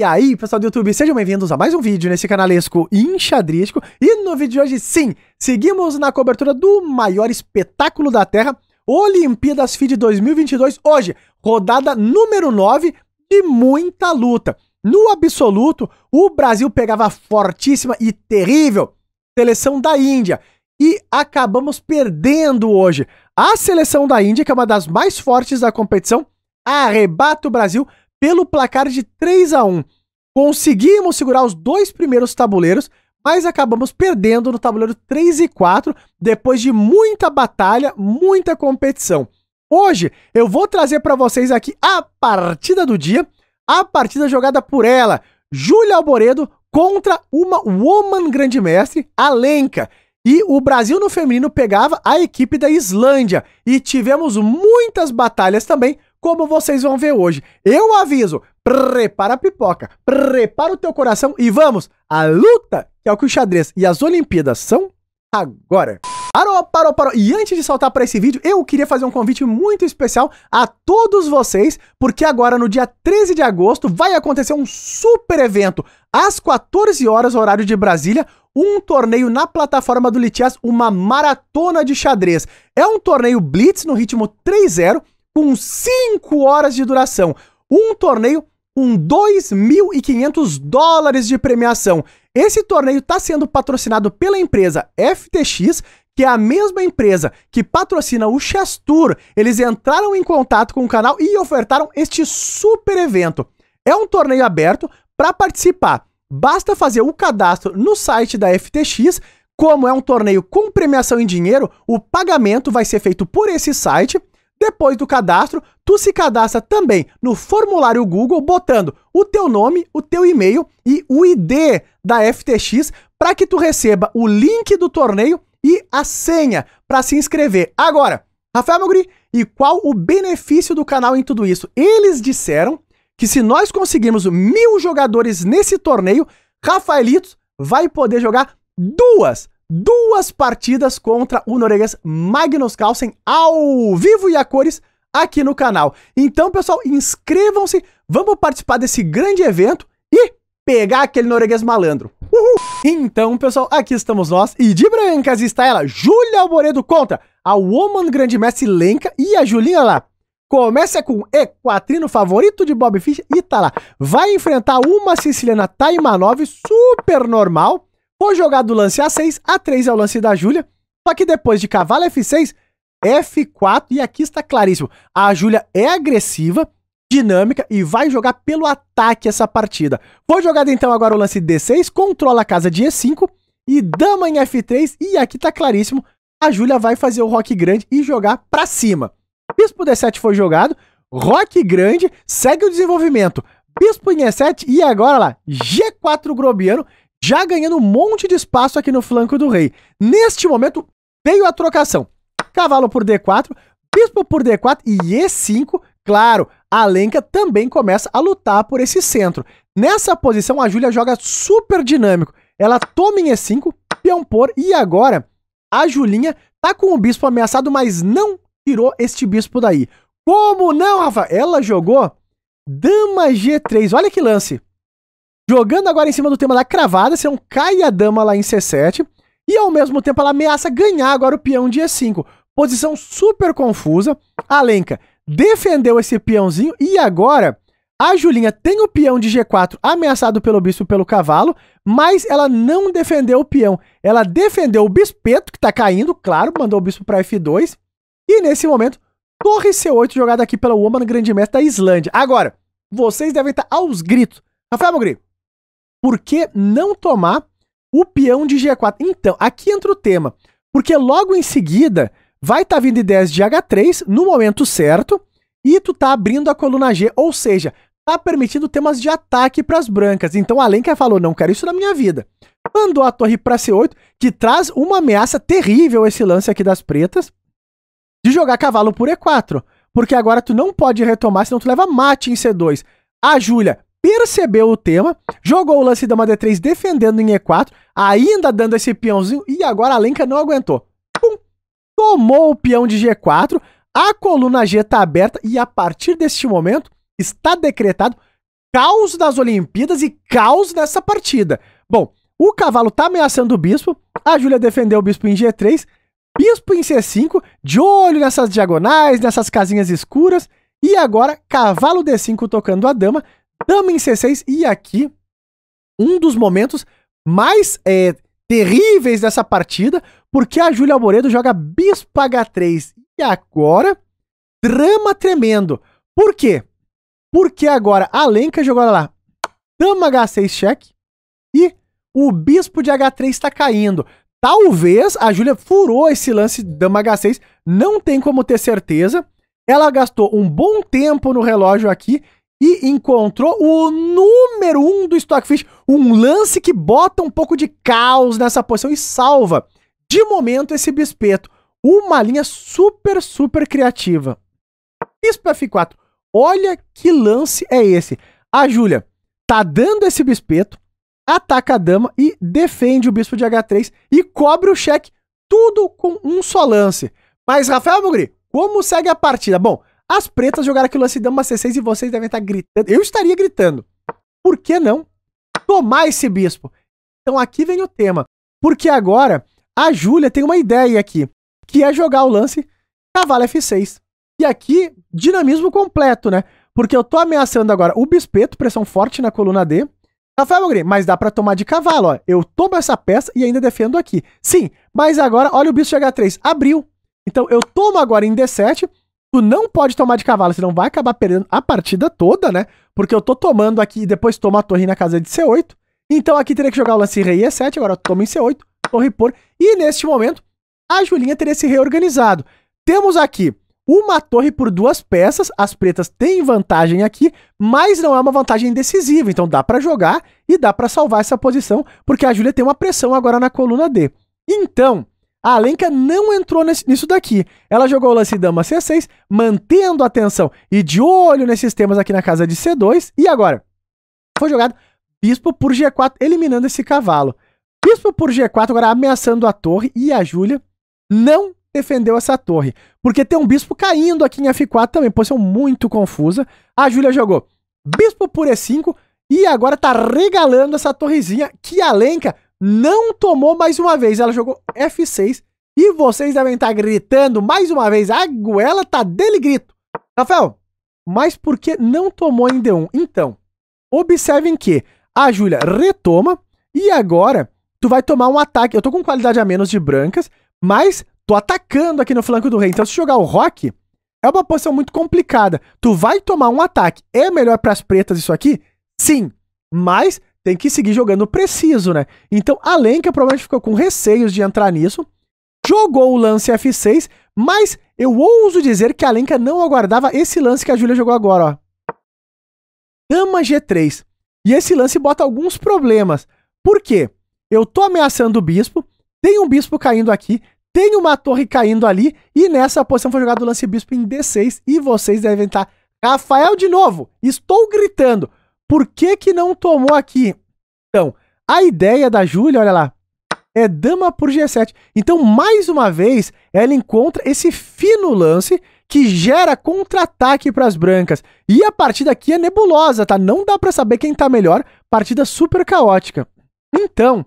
E aí, pessoal do YouTube, sejam bem-vindos a mais um vídeo nesse canalesco enxadrístico. E no vídeo de hoje, sim, seguimos na cobertura do maior espetáculo da Terra, Olimpíadas FIDE 2022. Hoje, rodada número 9 de muita luta. No absoluto, o Brasil pegava a fortíssima e terrível seleção da Índia. E acabamos perdendo hoje. A seleção da Índia, que é uma das mais fortes da competição, arrebata o Brasil pelo placar de 3 a 1. Conseguimos segurar os dois primeiros tabuleiros, mas acabamos perdendo no tabuleiro 3 e 4 depois de muita batalha, muita competição. Hoje eu vou trazer para vocês aqui a partida do dia, a partida jogada por ela, Júlia Alboredo contra uma woman grande mestre, Alenka. E o Brasil no feminino pegava a equipe da Islândia e tivemos muitas batalhas também como vocês vão ver hoje. Eu aviso, prepara a pipoca, prepara o teu coração e vamos à luta, que é o que o xadrez e as Olimpíadas são agora. Parou, parou, parou. E antes de saltar para esse vídeo, eu queria fazer um convite muito especial a todos vocês, porque agora no dia 13 de agosto vai acontecer um super evento às 14 horas horário de Brasília, um torneio na plataforma do Lichess, uma maratona de xadrez. É um torneio blitz no ritmo 3-0 com 5 horas de duração. Um torneio com 2.500 dólares de premiação. Esse torneio está sendo patrocinado pela empresa FTX, que é a mesma empresa que patrocina o Chess Tour. Eles entraram em contato com o canal e ofertaram este super evento. É um torneio aberto para participar. Basta fazer o cadastro no site da FTX. Como é um torneio com premiação em dinheiro, o pagamento vai ser feito por esse site depois do cadastro, tu se cadastra também no formulário Google botando o teu nome, o teu e-mail e o ID da FTX para que tu receba o link do torneio e a senha para se inscrever. Agora, Rafael Mogri, e qual o benefício do canal em tudo isso? Eles disseram que se nós conseguirmos mil jogadores nesse torneio, Rafaelitos vai poder jogar duas duas partidas contra o norueguês Magnus Carlsen ao vivo e a cores aqui no canal. Então, pessoal, inscrevam-se, vamos participar desse grande evento e pegar aquele norueguês malandro. Uhul! Então, pessoal, aqui estamos nós e de brancas está ela, Júlia Alboredo contra a Woman Grande Mestre Lenka e a Julinha lá. Começa com Equatrino, favorito de Bob Fish, e tá lá. Vai enfrentar uma siciliana Taimanov, super normal foi jogado o lance A6, A3 é o lance da Júlia. Só que depois de cavalo F6, F4, e aqui está claríssimo. A Júlia é agressiva, dinâmica e vai jogar pelo ataque essa partida. Foi jogado então agora o lance D6, controla a casa de E5 e dama em F3, e aqui está claríssimo. A Júlia vai fazer o rock grande e jogar para cima. Bispo D7 foi jogado, rock grande, segue o desenvolvimento. Bispo em E7 e agora lá, G4 grobiano já ganhando um monte de espaço aqui no flanco do rei. Neste momento, veio a trocação. Cavalo por D4, bispo por D4 e E5. Claro, a Lenka também começa a lutar por esse centro. Nessa posição, a Júlia joga super dinâmico. Ela toma em E5, peão por, e agora a Julinha tá com o bispo ameaçado, mas não tirou este bispo daí. Como não, Rafa? Ela jogou dama G3. Olha que lance. Jogando agora em cima do tema da cravada, é um cai a dama lá em C7. E ao mesmo tempo ela ameaça ganhar agora o peão de e 5. Posição super confusa. A Lenka defendeu esse peãozinho e agora a Julinha tem o peão de G4 ameaçado pelo bispo pelo cavalo, mas ela não defendeu o peão. Ela defendeu o bispeto, que tá caindo, claro, mandou o bispo para F2. E nesse momento, torre C8 jogada aqui pela Woman Grande Mestre da Islândia. Agora, vocês devem estar tá aos gritos. Rafael Mugri, por que não tomar o peão de G4? Então, aqui entra o tema, porque logo em seguida vai estar tá vindo ideias de H3 no momento certo e tu tá abrindo a coluna G, ou seja, tá permitindo temas de ataque para as brancas. Então que ela falou, não quero isso na minha vida. Mandou a torre para C8, que traz uma ameaça terrível esse lance aqui das pretas, de jogar cavalo por E4, porque agora tu não pode retomar, senão tu leva mate em C2. A ah, Júlia percebeu o tema, jogou o lance dama D3 defendendo em E4, ainda dando esse peãozinho, e agora a Lenka não aguentou. Pum! Tomou o peão de G4, a coluna G está aberta, e a partir deste momento está decretado caos das Olimpíadas e caos nessa partida. Bom, o cavalo está ameaçando o bispo, a Júlia defendeu o bispo em G3, bispo em C5, de olho nessas diagonais, nessas casinhas escuras, e agora cavalo D5 tocando a dama, Tamo em C6 e aqui um dos momentos mais é, terríveis dessa partida, porque a Júlia Alboredo joga Bispo H3. E agora, drama tremendo. Por quê? Porque agora a Lenka jogou lá Dama H6 cheque e o Bispo de H3 está caindo. Talvez a Júlia furou esse lance Dama H6, não tem como ter certeza. Ela gastou um bom tempo no relógio aqui e encontrou o número um do Stockfish. Um lance que bota um pouco de caos nessa posição e salva, de momento, esse bispeto. Uma linha super, super criativa. Bispo F4. Olha que lance é esse. A Júlia tá dando esse bispeto, ataca a dama e defende o bispo de H3 e cobre o cheque, tudo com um só lance. Mas, Rafael Mugri, como segue a partida? Bom, as pretas jogaram aquilo assim, dando uma C6 e vocês devem estar gritando. Eu estaria gritando. Por que não tomar esse bispo? Então aqui vem o tema. Porque agora a Júlia tem uma ideia aqui, que é jogar o lance cavalo F6. E aqui, dinamismo completo, né? Porque eu tô ameaçando agora o bispeto, pressão forte na coluna D. Rafael mogri. mas dá para tomar de cavalo, ó. Eu tomo essa peça e ainda defendo aqui. Sim, mas agora, olha o bispo de H3, abriu. Então eu tomo agora em D7 Tu não pode tomar de cavalo, senão vai acabar perdendo a partida toda, né? Porque eu tô tomando aqui e depois tomo a torre na casa de C8. Então aqui teria que jogar o lance rei E7, agora eu tomo em C8, torre por. E neste momento, a Julinha teria se reorganizado. Temos aqui uma torre por duas peças, as pretas têm vantagem aqui, mas não é uma vantagem decisiva, então dá para jogar e dá para salvar essa posição, porque a Júlia tem uma pressão agora na coluna D. Então, a Alenka não entrou nesse, nisso daqui. Ela jogou o lance dama C6, mantendo a atenção e de olho nesses temas aqui na casa de C2. E agora? Foi jogado bispo por G4, eliminando esse cavalo. Bispo por G4, agora ameaçando a torre. E a Júlia não defendeu essa torre. Porque tem um bispo caindo aqui em F4 também. Posição é muito confusa. A Júlia jogou bispo por E5. E agora tá regalando essa torrezinha que a Lenka não tomou mais uma vez. Ela jogou F6 e vocês devem estar tá gritando mais uma vez. A goela tá dele grito. Rafael, mas por que não tomou em D1? Então, observem que a Júlia retoma e agora tu vai tomar um ataque. Eu tô com qualidade a menos de brancas, mas tô atacando aqui no flanco do rei. Então, se jogar o rock, é uma posição muito complicada. Tu vai tomar um ataque. É melhor para as pretas isso aqui? Sim. Mas tem que seguir jogando preciso, né? Então a Lenka provavelmente ficou com receios de entrar nisso, jogou o lance F6, mas eu ouso dizer que a Lenka não aguardava esse lance que a Júlia jogou agora, ó. Dama G3. E esse lance bota alguns problemas. Por quê? Eu tô ameaçando o bispo, tem um bispo caindo aqui, tem uma torre caindo ali, e nessa posição foi jogado o lance bispo em D6, e vocês devem estar... Tá, Rafael de novo, estou gritando. Por que que não tomou aqui? Então, a ideia da Júlia, olha lá, é dama por G7. Então, mais uma vez, ela encontra esse fino lance que gera contra-ataque para as brancas. E a partida aqui é nebulosa, tá? Não dá para saber quem tá melhor. Partida super caótica. Então,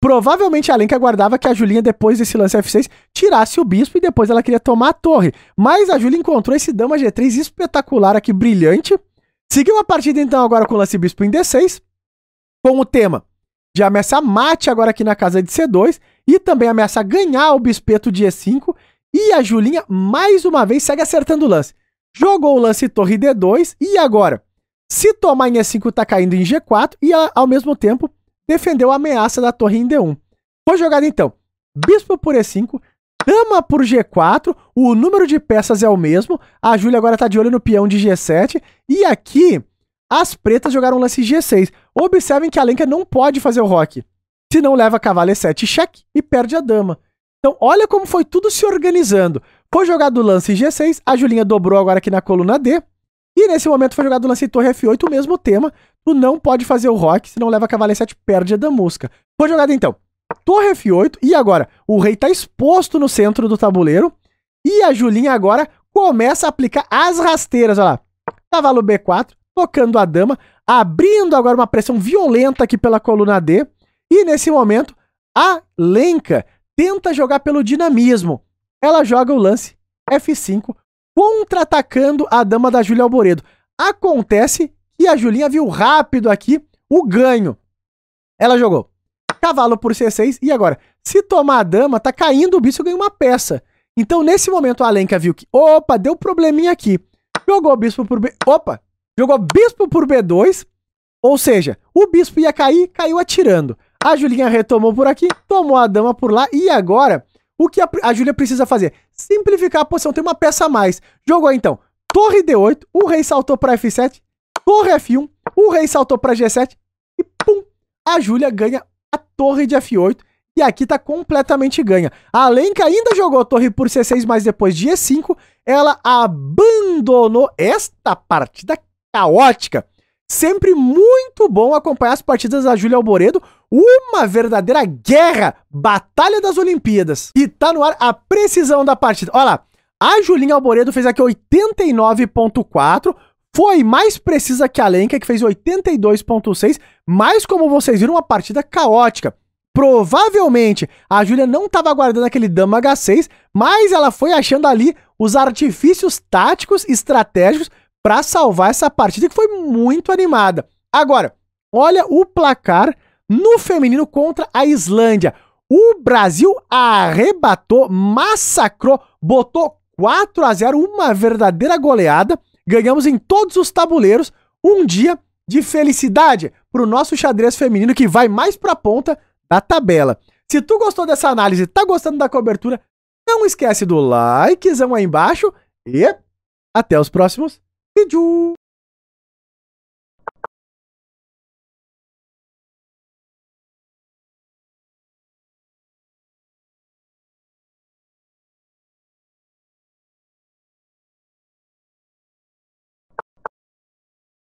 provavelmente a Lenka aguardava que a Julinha, depois desse lance F6, tirasse o bispo e depois ela queria tomar a torre. Mas a Julia encontrou esse dama G3 espetacular aqui, brilhante. Seguiu a partida então agora com o lance bispo em D6, com o tema de ameaça mate agora aqui na casa de C2 e também ameaça ganhar o bispeto de E5 e a Julinha mais uma vez segue acertando o lance. Jogou o lance torre D2 e agora, se tomar em E5 tá caindo em G4 e ela, ao mesmo tempo defendeu a ameaça da torre em D1. Foi jogada então, bispo por E5, Dama por G4, o número de peças é o mesmo. A Júlia agora tá de olho no peão de G7. E aqui, as pretas jogaram lance G6. Observem que a Lenka não pode fazer o rock. Se não leva cavalo E7 cheque e perde a dama. Então, olha como foi tudo se organizando. Foi jogado o lance G6, a Julinha dobrou agora aqui na coluna D. E nesse momento foi jogado o lance Torre F8, o mesmo tema. Tu não pode fazer o rock, se não leva cavalo E7, perde a damusca. Foi jogado então torre F8, e agora o rei tá exposto no centro do tabuleiro, e a Julinha agora começa a aplicar as rasteiras, olha lá. Cavalo B4, tocando a dama, abrindo agora uma pressão violenta aqui pela coluna D, e nesse momento a Lenka tenta jogar pelo dinamismo. Ela joga o lance F5, contra-atacando a dama da Júlia Alboredo. Acontece que a Julinha viu rápido aqui o ganho. Ela jogou Cavalo por C6. E agora? Se tomar a dama, tá caindo o bicho, eu ganho uma peça. Então, nesse momento, a Alenka viu que, opa, deu probleminha aqui. Jogou o bispo por B... Opa! Jogou bispo por B2. Ou seja, o bispo ia cair, caiu atirando. A Julinha retomou por aqui, tomou a dama por lá. E agora, o que a, a Júlia precisa fazer? Simplificar a posição, tem uma peça a mais. Jogou, então, torre D8, o rei saltou pra F7, torre F1, o rei saltou pra G7 e pum! A Júlia ganha a torre de F8 e aqui tá completamente ganha. A Lenka ainda jogou a torre por C6, mas depois de E5, ela abandonou esta partida caótica. Sempre muito bom acompanhar as partidas da Júlia Alboredo, uma verdadeira guerra, batalha das Olimpíadas. E tá no ar a precisão da partida. Olha lá, a Julinha Alboredo fez aqui 89.4, foi mais precisa que a Lenka que fez 82,6, mas como vocês viram, uma partida caótica. Provavelmente a Júlia não estava aguardando aquele dama H6, mas ela foi achando ali os artifícios táticos estratégicos para salvar essa partida que foi muito animada. Agora, olha o placar no feminino contra a Islândia. O Brasil arrebatou, massacrou, botou 4 a 0, uma verdadeira goleada ganhamos em todos os tabuleiros um dia de felicidade para o nosso xadrez feminino que vai mais para a ponta da tabela. Se tu gostou dessa análise, tá gostando da cobertura, não esquece do likezão aí embaixo e até os próximos vídeos.